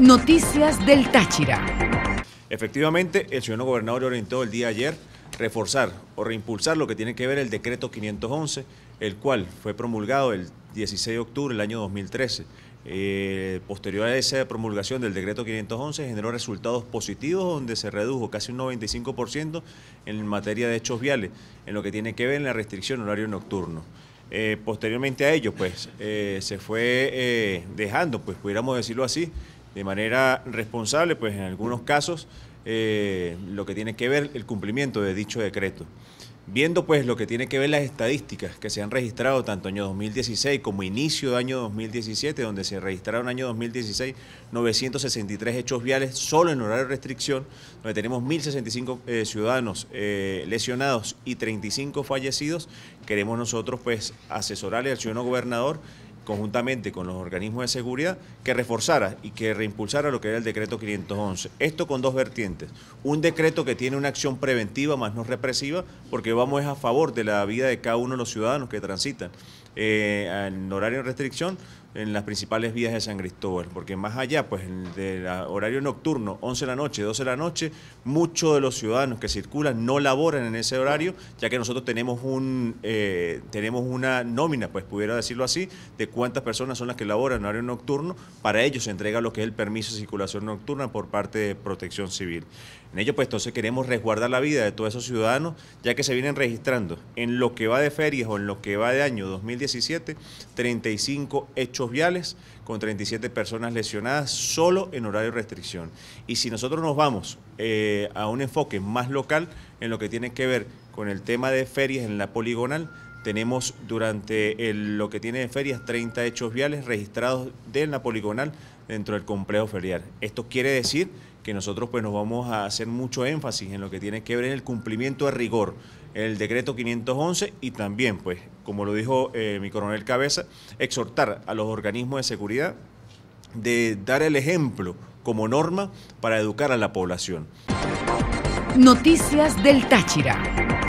Noticias del Táchira. Efectivamente, el señor gobernador orientó el día ayer reforzar o reimpulsar lo que tiene que ver el decreto 511, el cual fue promulgado el 16 de octubre del año 2013. Eh, posterior a esa promulgación del decreto 511 generó resultados positivos donde se redujo casi un 95% en materia de hechos viales, en lo que tiene que ver en la restricción horario nocturno. Eh, posteriormente a ello, pues, eh, se fue dejando, pues, pudiéramos decirlo así, de manera responsable, pues en algunos casos, eh, lo que tiene que ver el cumplimiento de dicho decreto. Viendo pues lo que tiene que ver las estadísticas que se han registrado tanto año 2016 como inicio de año 2017, donde se registraron año 2016 963 hechos viales solo en horario de restricción, donde tenemos 1.065 eh, ciudadanos eh, lesionados y 35 fallecidos, queremos nosotros pues asesorarle al ciudadano gobernador conjuntamente con los organismos de seguridad, que reforzara y que reimpulsara lo que era el decreto 511. Esto con dos vertientes. Un decreto que tiene una acción preventiva más no represiva, porque vamos a favor de la vida de cada uno de los ciudadanos que transitan eh, en horario de restricción en las principales vías de San Cristóbal, porque más allá, pues, del horario nocturno, 11 de la noche, 12 de la noche, muchos de los ciudadanos que circulan no laboran en ese horario, ya que nosotros tenemos un eh, tenemos una nómina, pues pudiera decirlo así, de cuántas personas son las que laboran en horario nocturno, para ellos se entrega lo que es el permiso de circulación nocturna por parte de Protección Civil. En ello, pues entonces queremos resguardar la vida de todos esos ciudadanos, ya que se vienen registrando en lo que va de ferias o en lo que va de año 2017, 35 hechos viales con 37 personas lesionadas solo en horario de restricción. Y si nosotros nos vamos eh, a un enfoque más local en lo que tiene que ver con el tema de ferias en la poligonal, tenemos durante lo que tiene de ferias 30 hechos viales registrados de la poligonal dentro del complejo ferial. Esto quiere decir que nosotros pues nos vamos a hacer mucho énfasis en lo que tiene que ver el cumplimiento de rigor el decreto 511 y también pues como lo dijo eh, mi coronel Cabeza exhortar a los organismos de seguridad de dar el ejemplo como norma para educar a la población. Noticias del Táchira.